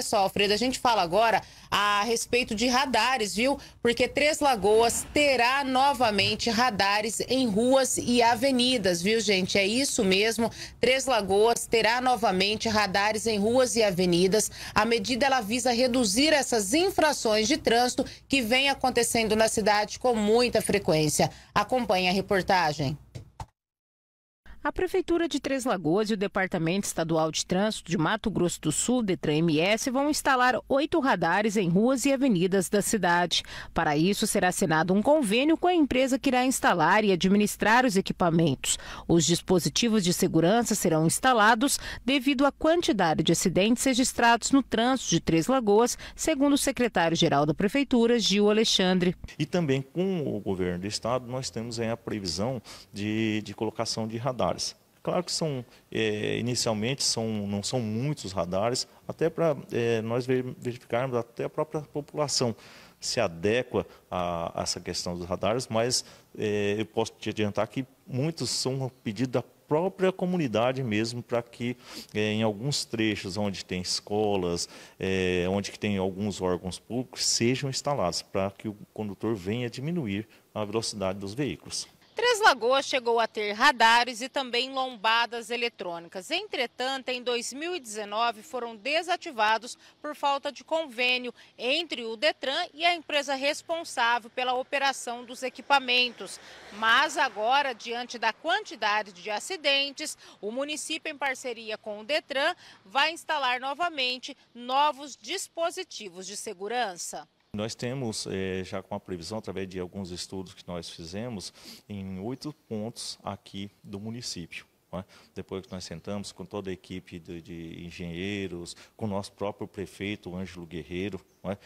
pessoal, Alfredo, a gente fala agora a respeito de radares, viu? Porque Três Lagoas terá novamente radares em ruas e avenidas, viu, gente? É isso mesmo. Três Lagoas terá novamente radares em ruas e avenidas. A medida ela visa reduzir essas infrações de trânsito que vem acontecendo na cidade com muita frequência. Acompanhe a reportagem. A Prefeitura de Três Lagoas e o Departamento Estadual de Trânsito de Mato Grosso do Sul, DETRAN-MS, vão instalar oito radares em ruas e avenidas da cidade. Para isso, será assinado um convênio com a empresa que irá instalar e administrar os equipamentos. Os dispositivos de segurança serão instalados devido à quantidade de acidentes registrados no trânsito de Três Lagoas, segundo o secretário-geral da Prefeitura, Gil Alexandre. E também com o governo do estado, nós temos a previsão de, de colocação de radar radares. Claro que são, é, inicialmente, são, não são muitos radares, até para é, nós verificarmos até a própria população se adequa a, a essa questão dos radares, mas é, eu posso te adiantar que muitos são pedidos da própria comunidade mesmo para que é, em alguns trechos onde tem escolas, eh, onde tem alguns órgãos públicos, sejam instalados para que o condutor venha diminuir a velocidade dos veículos. Três Lagoas chegou a ter radares e também lombadas eletrônicas. Entretanto, em 2019 foram desativados por falta de convênio entre o Detran e a empresa responsável pela operação dos equipamentos. Mas agora, diante da quantidade de acidentes, o município, em parceria com o Detran, vai instalar novamente novos dispositivos de segurança. Nós temos é, já com a previsão, através de alguns estudos que nós fizemos, em oito pontos aqui do município. É? Depois que nós sentamos com toda a equipe de, de engenheiros, com o nosso próprio prefeito, Ângelo Guerreiro, É,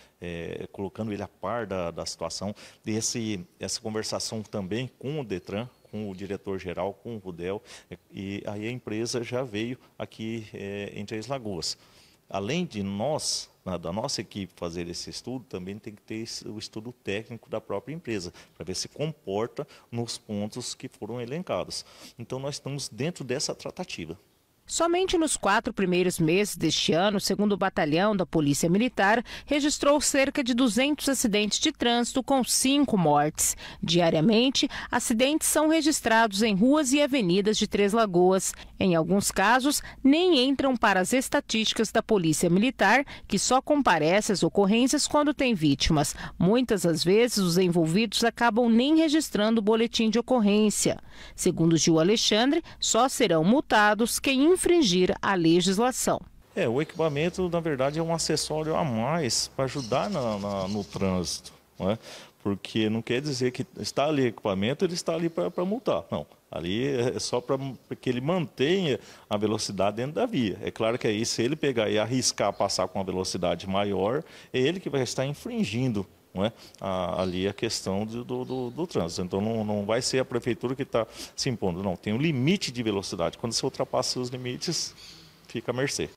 eh, colocando ele a par da, da situação. desse essa conversação também com o Detran, com o diretor-geral, com o Rudel, e aí a empresa já veio aqui eh, em Três Lagoas além de nós, né, da nossa equipe, fazer esse estudo, também tem que ter o estudo técnico da própria empresa, para ver se comporta nos pontos que foram elencados. Então, nós estamos dentro dessa tratativa. Somente nos quatro primeiros meses deste ano, segundo o batalhão da Polícia Militar, registrou cerca de 200 acidentes de trânsito com cinco mortes. Diariamente, acidentes são registrados em ruas e avenidas de Três Lagoas. Em alguns casos, nem entram para as estatísticas da Polícia Militar, que só comparece às ocorrências quando tem vítimas. Muitas das vezes, os envolvidos acabam nem registrando o boletim de ocorrência. Segundo Gil Alexandre, só serão multados quem infringir a legislação. É, o equipamento, na verdade, é um acessório a mais para ajudar na, na, no trânsito. Não é? Porque não quer dizer que está ali equipamento, ele está ali para multar. Não. Ali é, é só para que ele mantenha a velocidade dentro da via. É claro que aí, se ele pegar e arriscar passar com uma velocidade maior, é ele que vai estar infringindo não é? A, ali a questão do, do, do trânsito. Então não, não vai ser a prefeitura que está se impondo, não. Tem um limite de velocidade. Quando você ultrapassa os limites, fica a mercê.